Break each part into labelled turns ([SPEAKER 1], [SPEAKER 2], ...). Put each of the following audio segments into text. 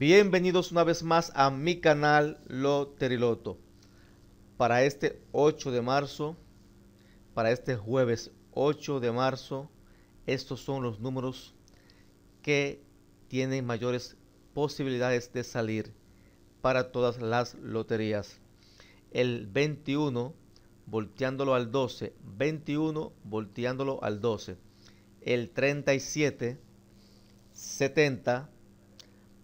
[SPEAKER 1] Bienvenidos una vez más a mi canal Loteriloto. Para este 8 de marzo, para este jueves 8 de marzo, estos son los números que tienen mayores posibilidades de salir para todas las loterías. El 21 volteándolo al 12, 21 volteándolo al 12. El 37 70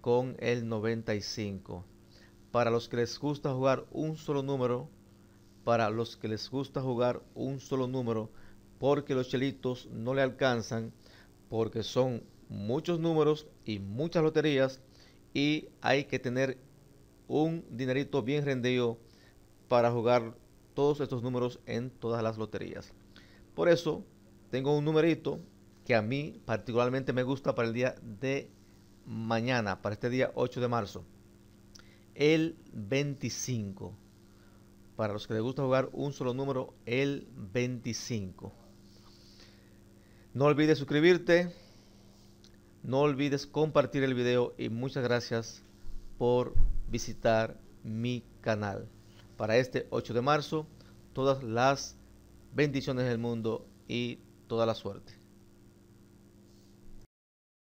[SPEAKER 1] con el 95. Para los que les gusta jugar un solo número, para los que les gusta jugar un solo número, porque los chelitos no le alcanzan, porque son muchos números y muchas loterías y hay que tener un dinerito bien rendido para jugar todos estos números en todas las loterías. Por eso tengo un numerito que a mí particularmente me gusta para el día de mañana, para este día 8 de marzo. El 25. Para los que les gusta jugar un solo número, el 25. No olvides suscribirte. No olvides compartir el video y muchas gracias por visitar mi canal. Para este 8 de marzo, todas las bendiciones del mundo y toda la suerte.